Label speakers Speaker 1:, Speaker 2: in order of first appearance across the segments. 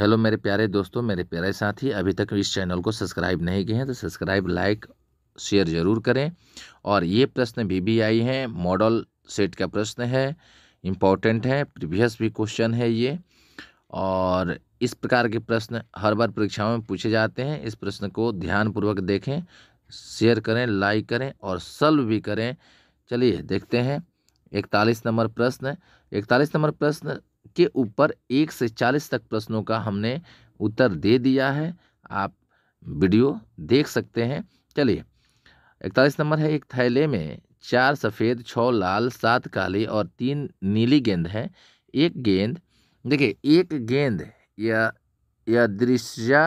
Speaker 1: hello मेरे प्यारे दोस्तों मेरे प्यारे साथी अभी तक इस चैनल को सब्सक्राइब नहीं किए हैं तो सब्सक्राइब लाइक शेयर ज़रूर करें और ये प्रश्न भी भी आई है मॉडल सेट का प्रश्न है इम्पॉर्टेंट है प्रीवियस भी क्वेश्चन है ये और इस प्रकार के प्रश्न हर बार परीक्षाओं में पूछे जाते हैं इस प्रश्न को ध्यानपूर्वक देखें शेयर करें लाइक करें और सल्व भी करें चलिए देखते हैं इकतालीस नंबर प्रश्न इकतालीस नंबर प्रश्न के ऊपर एक से चालीस तक प्रश्नों का हमने उत्तर दे दिया है आप वीडियो देख सकते हैं चलिए इकतालीस नंबर है एक थैले में चार सफ़ेद छः लाल सात काली और तीन नीली गेंद है एक गेंद देखिए एक गेंद या या दृश्या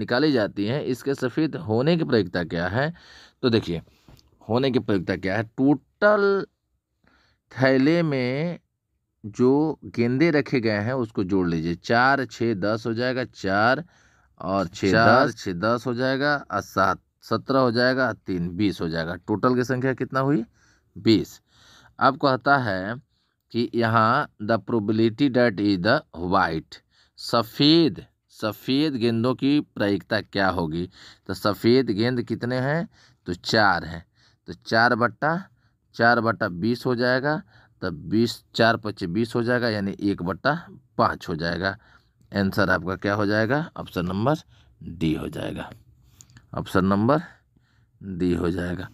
Speaker 1: निकाली जाती है इसके सफ़ेद होने की प्रयोगता क्या है तो देखिए होने की प्रयोगता क्या है टोटल थैले में जो गेंदे रखे गए हैं उसको जोड़ लीजिए चार छः दस हो जाएगा चार और छः चार छः दस हो जाएगा और सात सत्रह हो जाएगा तीन बीस हो जाएगा टोटल की संख्या कितना हुई बीस अब कहता है कि यहाँ the probability that is the white सफ़ेद सफ़ेद गेंदों की प्रायिकता क्या होगी तो सफ़ेद गेंद कितने हैं तो चार हैं तो चार बट्टा चार बट्टा बीस हो जाएगा तब बीस चार पच्चीस बीस हो जाएगा यानी एक बट्टा पाँच हो जाएगा आंसर आपका क्या हो जाएगा ऑप्शन नंबर डी हो जाएगा ऑप्शन नंबर डी हो जाएगा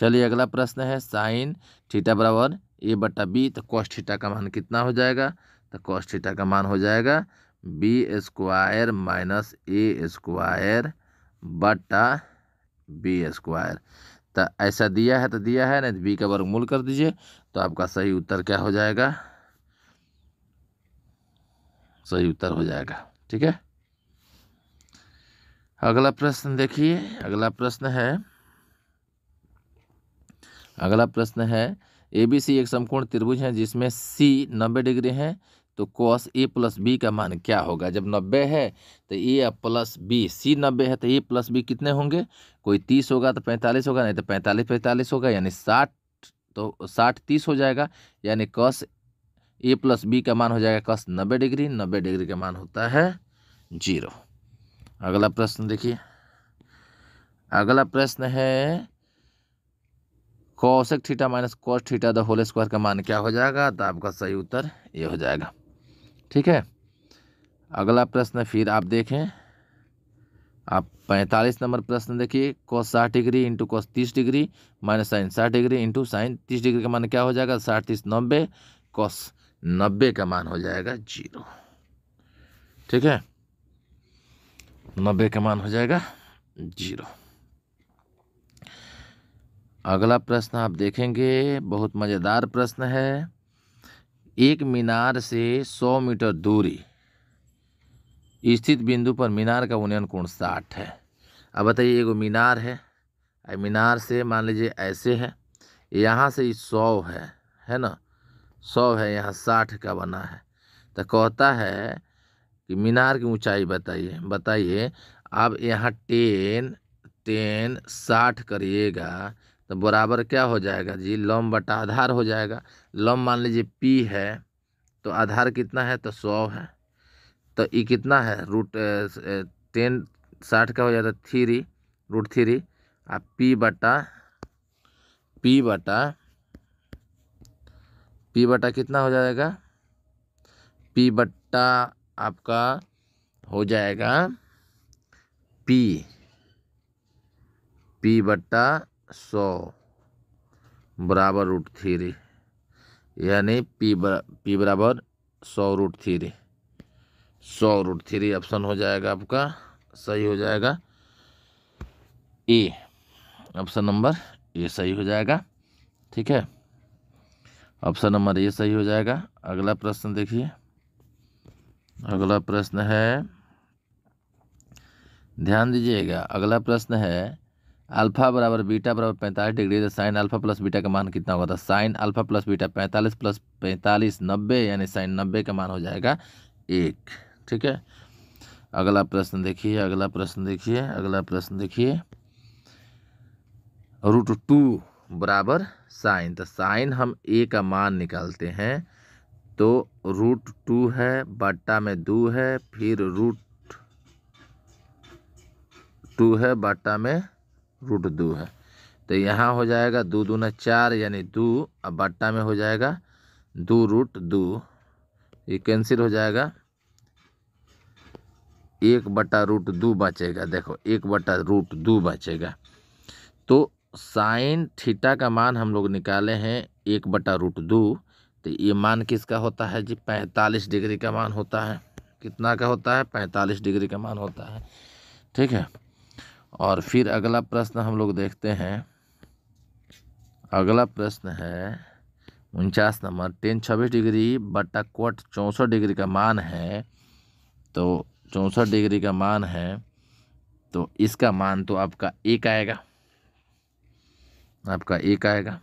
Speaker 1: चलिए अगला प्रश्न है साइन थीटा बराबर ए बट्टा बी तो कॉस्ट थीटा का मान कितना हो जाएगा तो कॉस्ट थीटा का मान हो जाएगा B square minus A square बट्टा बी स्क्वायर तो ऐसा दिया है तो दिया है नहीं तो बी का वर्गमूल कर दीजिए तो आपका सही उत्तर क्या हो जाएगा सही उत्तर हो जाएगा ठीक है अगला प्रश्न देखिए अगला प्रश्न है अगला प्रश्न है ए बी सी एक समकोण त्रिभुज है जिसमें सी नब्बे डिग्री है तो कॉस ए प्लस बी का मान क्या होगा जब नब्बे है तो ए प्लस बी सी नब्बे है तो ए प्लस बी कितने होंगे कोई तीस होगा तो पैंतालीस होगा नहीं तो पैंतालीस पैंतालीस होगा यानी साठ तो साठ तीस हो जाएगा यानी कॉस ए प्लस बी का मान हो जाएगा कॉस नब्बे डिग्री नब्बे डिग्री का मान होता है जीरो अगला प्रश्न देखिए अगला प्रश्न है cosec theta minus cos theta the whole square का मान क्या हो जाएगा तो आपका सही उत्तर ये हो जाएगा ठीक है अगला प्रश्न फिर आप देखें आप पैंतालीस नंबर प्रश्न देखिए कॉस साठ डिग्री इंटू कॉस तीस डिग्री माइनस साइन साठ डिग्री इंटू साइन तीस डिग्री का मान क्या हो जाएगा साठ तीस नब्बे कॉस नब्बे का मान हो जाएगा जीरो ठीक है नब्बे का मान हो जाएगा जीरो अगला प्रश्न आप देखेंगे बहुत मज़ेदार प्रश्न है एक मीनार से सौ मीटर दूरी स्थित बिंदु पर मीनार का उन्नयन कोण साठ है अब बताइए एगो मीनार है मीनार से मान लीजिए ऐसे है यहाँ से सौ है है ना सौ है यहाँ साठ का बना है तो कहता है कि मीनार की ऊंचाई बताइए बताइए आप यहाँ टेन टेन साठ करिएगा तो बराबर क्या हो जाएगा जी लम बटा आधार हो जाएगा लम मान लीजिए पी है तो आधार कितना है तो सौ है तो ई e कितना है रूट टेन साठ का हो जाता थ्री रूट थ्री और पी बटा पी बटा पी बटा कितना हो जाएगा पी बट्टा आपका हो जाएगा पी पी बट्टा सौ बराबर रूट थ्री यानी पी बरा पी बराबर सौ रूट थ्री सौ रूट थ्री ऑप्शन हो जाएगा आपका सही हो जाएगा ए ऑप्शन नंबर ए सही हो जाएगा ठीक है ऑप्शन नंबर ए सही हो जाएगा अगला प्रश्न देखिए अगला प्रश्न है ध्यान दीजिएगा अगला प्रश्न है अल्फा बराबर बीटा बराबर पैंतालीस डिग्री है तो साइन अल्फा प्लस बीटा का मान कितना होगा था तो साइन अल्फा प्लस बीटा पैंतालीस प्लस पैंतालीस नब्बे यानी साइन नब्बे का मान हो जाएगा एक ठीक है अगला प्रश्न देखिए अगला प्रश्न देखिए अगला प्रश्न देखिए रूट टू बराबर साइन तो साइन हम ए का मान निकालते हैं तो रूट टू है बट्टा में दो है फिर रूट टू है बट्टा में रूट दो है तो यहाँ हो जाएगा दो न चार यानी दो अब बट्टा में हो जाएगा दो रूट दो ये कैंसिल हो जाएगा एक बटा रूट दो बचेगा देखो एक बटा रूट दो बचेगा तो साइन थीटा का मान हम लोग निकाले हैं एक बटा रूट दो तो ये मान किसका होता है जी पैंतालीस डिग्री का मान होता है कितना का होता है पैंतालीस डिग्री का मान होता है ठीक है और फिर अगला प्रश्न हम लोग देखते हैं अगला प्रश्न है उनचास नंबर टेन छब्बीस डिग्री बटा कोट चौंसठ डिग्री का मान है तो चौंसठ डिग्री का मान है तो इसका मान तो आपका एक आएगा आपका एक आएगा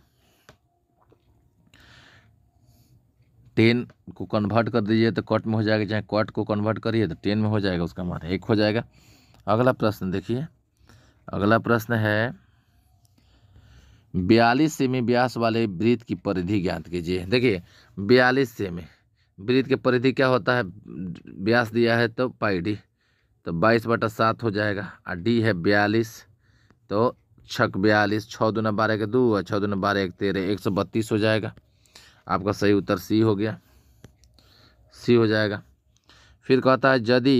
Speaker 1: टेन को कन्वर्ट कर दीजिए तो कट में हो जाएगा चाहे कट को कन्वर्ट करिए तो टेन में हो जाएगा उसका मान एक हो जाएगा अगला प्रश्न देखिए अगला प्रश्न है बयालीस सेमी व्यास वाले वृत्त की परिधि ज्ञात कीजिए देखिए बयालीस सेमी वृत्त के परिधि क्या होता है व्यास दिया है तो पाई डी तो बाईस बटा सात हो जाएगा और डी है बयालीस तो छक बयालीस छः दुना बारह के दो और छः दुना बारह एक तेरह एक सौ बत्तीस हो जाएगा आपका सही उत्तर सी हो गया सी हो जाएगा फिर कहता है यदि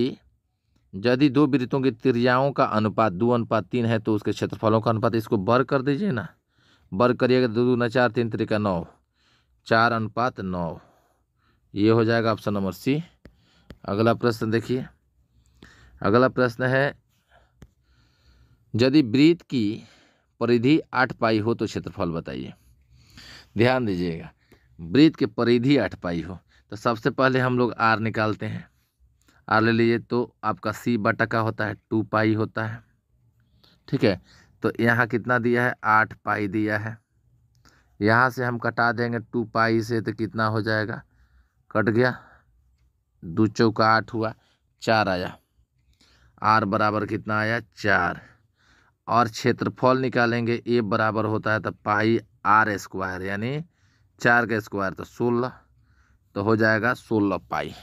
Speaker 1: यदि दो वृत्तों की त्रियाओं का अनुपात दो अनुपात तीन है तो उसके क्षेत्रफलों का अनुपात इसको वर्ग कर दीजिए ना वर्ग करिएगा दो दो न चार तीन तरीका नौ चार अनुपात नौ ये हो जाएगा ऑप्शन नंबर सी अगला प्रश्न देखिए अगला प्रश्न है यदि वृत्त की परिधि आठ पाई हो तो क्षेत्रफल बताइए ध्यान दीजिएगा वृत्त की परिधि आठ पाई हो तो सबसे पहले हम लोग आर निकालते हैं आर ले लीजिए तो आपका सी बटा का होता है टू पाई होता है ठीक है तो यहाँ कितना दिया है आठ पाई दिया है यहाँ से हम कटा देंगे टू पाई से तो कितना हो जाएगा कट गया दो चौका आठ हुआ चार आया आर बराबर कितना आया चार और क्षेत्रफल निकालेंगे ए बराबर होता है तो पाई आर स्क्वायर यानी चार का स्क्वायर तो सोलह तो हो जाएगा सोलह पाई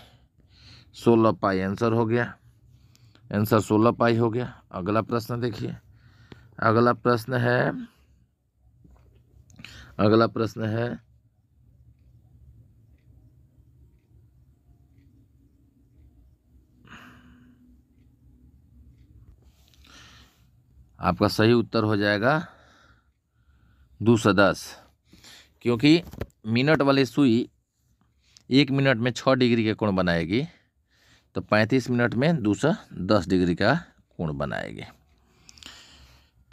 Speaker 1: सोलह पाई आंसर हो गया आंसर सोलह पाई हो गया अगला प्रश्न देखिए अगला प्रश्न है अगला प्रश्न है आपका सही उत्तर हो जाएगा दो सौ दस क्योंकि मिनट वाली सुई एक मिनट में छः डिग्री के कोण बनाएगी तो 35 मिनट में दूसरा 10 डिग्री का कोण बनाएंगे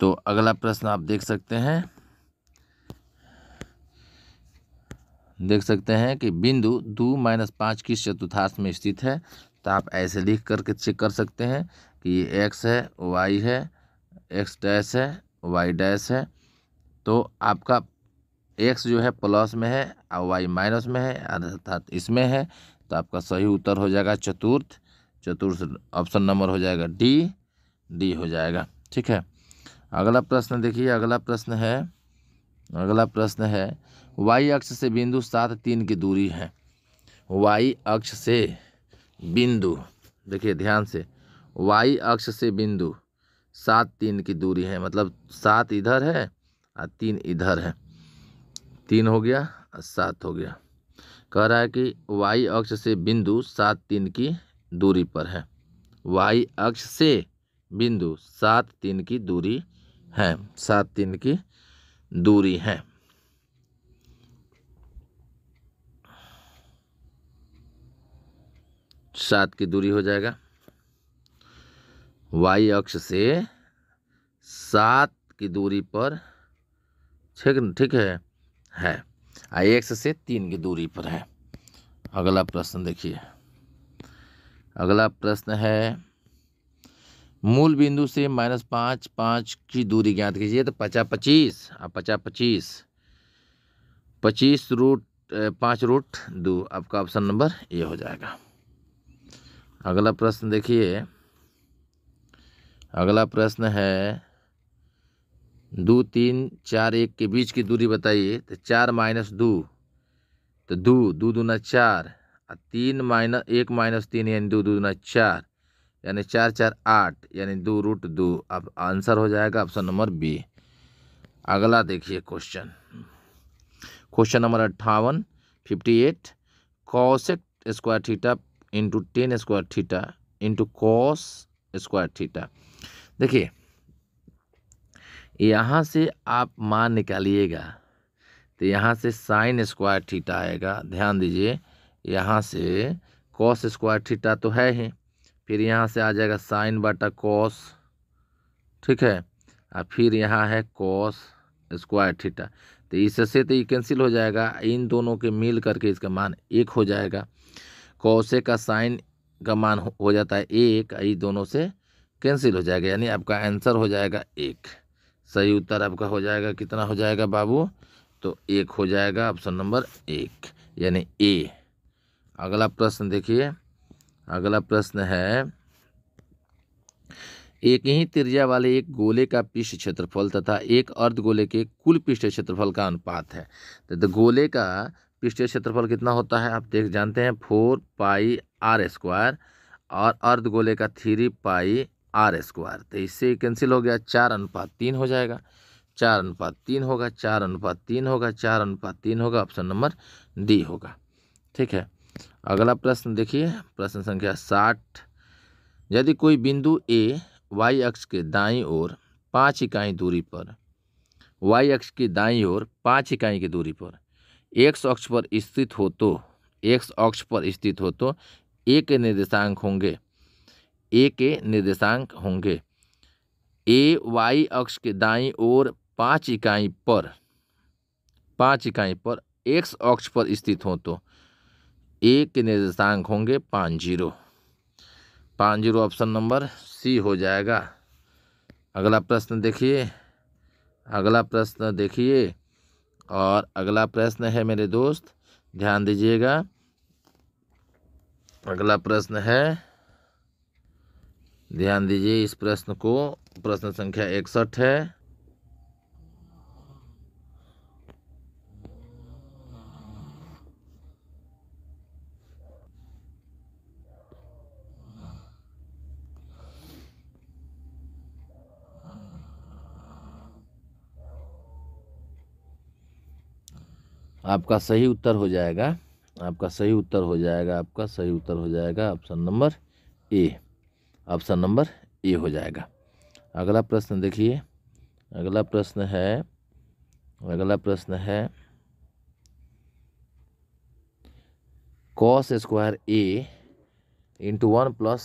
Speaker 1: तो अगला प्रश्न आप देख सकते हैं देख सकते हैं कि बिंदु दो माइनस पाँच की चतुर्थाश में स्थित है तो आप ऐसे लिख करके चेक कर सकते हैं कि ये एक्स है वाई है एक्स डैश है वाई डैश है तो आपका एक्स जो है प्लस में है और वाई माइनस में है अर्थात इसमें है तो आपका सही उत्तर हो जाएगा चतुर्थ चतुर्थ ऑप्शन नंबर हो जाएगा डी डी हो जाएगा ठीक है अगला प्रश्न देखिए अगला प्रश्न है अगला प्रश्न है वाई अक्ष से बिंदु सात तीन की दूरी है वाई अक्ष से बिंदु देखिए ध्यान से वाई अक्ष से बिंदु सात तीन की दूरी है मतलब सात इधर है और तीन इधर है तीन हो गया और सात हो गया कह रहा है कि वाई अक्ष से बिंदु सात तीन की दूरी पर है वाई अक्ष से बिंदु सात तीन की दूरी है सात तीन की दूरी है सात की दूरी हो जाएगा वाई अक्ष से सात की दूरी पर ठीक ठीक है है आई एक्स से तीन की दूरी पर है अगला प्रश्न देखिए अगला प्रश्न है मूल बिंदु से माइनस पाँच पाँच की दूरी ज्ञात कीजिए तो पचा पच्चीस और पचा पच्चीस पच्चीस रूट पाँच रूट दो आपका ऑप्शन नंबर ए हो जाएगा अगला प्रश्न देखिए अगला प्रश्न है दो तीन चार एक के बीच की दूरी बताइए तो चार माइनस दो तो दो दो दूना चार और तीन माइनस एक माइनस तीन यानी दो दूना चार यानी चार चार आठ यानी दो रूट दो अब आंसर हो जाएगा ऑप्शन नंबर बी अगला देखिए क्वेश्चन क्वेश्चन नंबर अट्ठावन fifty eight cosec square theta into tan square theta into cos square theta देखिए यहाँ से आप मान निकालिएगा तो यहाँ से साइन स्क्वायर थीटा आएगा ध्यान दीजिए यहाँ से कॉस स्क्वायर थीटा तो है ही फिर यहाँ से आ जाएगा साइन बटा कॉस ठीक है और फिर यहाँ है कॉस स्क्वायर थीटा तो इससे तो ये कैंसिल हो जाएगा इन दोनों के मिल करके इसका मान एक हो जाएगा कौशे का साइन का मान हो जाता है एक ये दोनों से कैंसिल हो जाएगा यानी आपका आंसर हो जाएगा एक सही उत्तर आपका हो जाएगा कितना हो जाएगा बाबू तो एक हो जाएगा ऑप्शन नंबर एक यानी ए अगला प्रश्न देखिए अगला प्रश्न है एक ही त्रिज्या वाले एक गोले का पृष्ठ क्षेत्रफल तथा एक अर्ध गोले के कुल पृष्ठ क्षेत्रफल का अनुपात है तो, गोले का पृष्ठ क्षेत्रफल कितना होता है आप देख जानते हैं फोर पाई आर स्क्वायर और अर्ध गोले का थ्री पाई आर स्क्वायर तो इससे कैंसिल हो गया चार अनुपात तीन हो जाएगा चार अनुपात तीन होगा चार अनुपात तीन होगा चार अनुपात तीन होगा ऑप्शन नंबर डी होगा ठीक है अगला प्रश्न देखिए प्रश्न संख्या साठ यदि कोई बिंदु ए वाई अक्ष के दाई ओर पाँच इकाई दूरी पर वाई अक्ष की दाई ओर पाँच इकाई की दूरी पर एक्स अक्ष पर स्थित हो तो एक्स अक्ष पर स्थित हो तो ए के निर्देशांक होंगे ए के निर्देशांक होंगे ए वाई अक्ष के दाई ओर पाँच इकाई पर पाँच इकाई पर एक्स अक्ष पर स्थित हो तो ए के निर्देशांक होंगे पाँच जीरो पाँच जीरो ऑप्शन नंबर सी हो जाएगा अगला प्रश्न देखिए अगला प्रश्न देखिए और अगला प्रश्न है मेरे दोस्त ध्यान दीजिएगा अगला प्रश्न है ध्यान दीजिए इस प्रश्न को प्रश्न संख्या इकसठ है आपका सही उत्तर हो जाएगा आपका सही उत्तर हो जाएगा आपका सही उत्तर हो जाएगा option number A option number A हो जाएगा अगला प्रश्न देखिए अगला प्रश्न है अगला प्रश्न है cos square A into one plus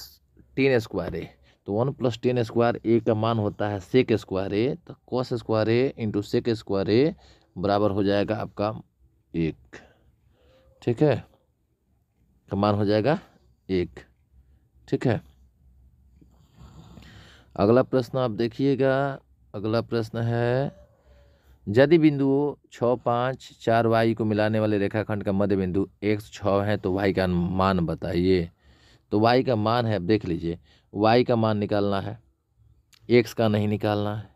Speaker 1: tan square A तो one plus tan square A का मान होता है सेक स्क्वायर ए तो cos square A into sec square A बराबर हो जाएगा आपका एक ठीक है का मान हो जाएगा एक ठीक है अगला प्रश्न आप देखिएगा अगला प्रश्न है यदि बिंदुओं छः पाँच चार वाई को मिलाने वाले रेखाखंड का मध्य बिंदु एक छ छः है तो वाई का मान बताइए तो वाई का मान है आप देख लीजिए वाई का मान निकालना है एक्स का नहीं निकालना है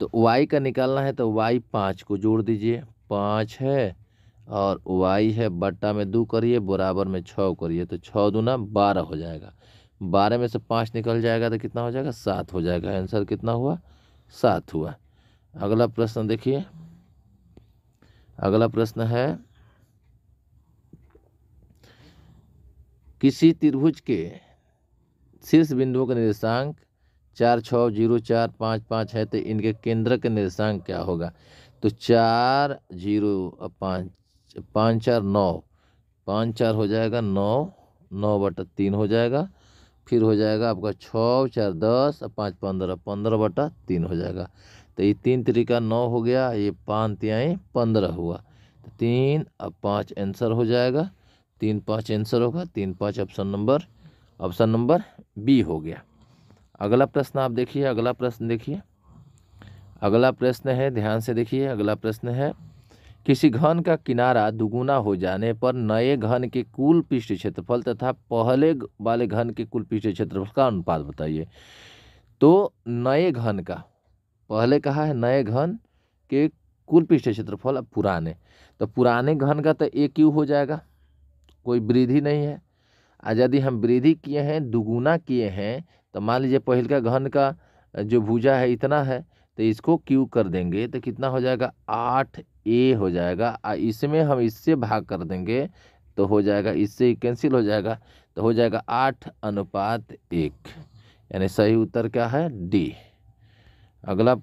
Speaker 1: तो वाई का निकालना है तो वाई पाँच को जोड़ दीजिए पाँच है और वाई है बट्टा में दो करिए बराबर में छः करिए तो छः दूना बारह हो जाएगा बारह में से पाँच निकल जाएगा तो कितना हो जाएगा सात हो जाएगा आंसर कितना हुआ सात हुआ अगला प्रश्न देखिए अगला प्रश्न है किसी त्रिभुज के शीर्ष बिंदुओं का निर्देशांक चार छः जीरो चार पाँच पाँच है तो इनके केंद्र के निर्देशांक क्या होगा तो चार जीरो पाँच पाँच चार नौ पाँच चार हो जाएगा नौ नौ बटा तीन हो जाएगा फिर हो जाएगा आपका छः चार दस और पाँच पंद्रह पंद्रह बटा तीन हो जाएगा तो ये तीन तरीका नौ हो गया ये पाँच त्याई पंद्रह हुआ तो तीन और पाँच आंसर हो जाएगा तीन पाँच आंसर होगा तीन पाँच option number option number B हो गया अगला प्रश्न आप देखिए अगला प्रश्न देखिए अगला प्रश्न है ध्यान से देखिए अगला प्रश्न है किसी घन का किनारा दुगुना हो जाने पर नए घन के कुल पृष्ठ क्षेत्रफल तथा पहले वाले घन के कुल पृष्ठ क्षेत्रफल का अनुपात बताइए तो नए घन का पहले कहा है नए घन के कुल पृष्ठ क्षेत्रफल अब पुराने तो पुराने घन का तो एक क्यू हो जाएगा कोई वृद्धि नहीं है आ यदि हम वृद्धि किए हैं दुगुना किए हैं तो मान लीजिए पहल का घन का जो भुजा है इतना है तो इसको क्यू कर देंगे तो कितना हो जाएगा आठ ए हो जाएगा आ इसमें हम इससे भाग कर देंगे तो हो जाएगा इससे कैंसिल हो जाएगा तो हो जाएगा आठ अनुपात एक यानी सही उत्तर क्या है डी अगला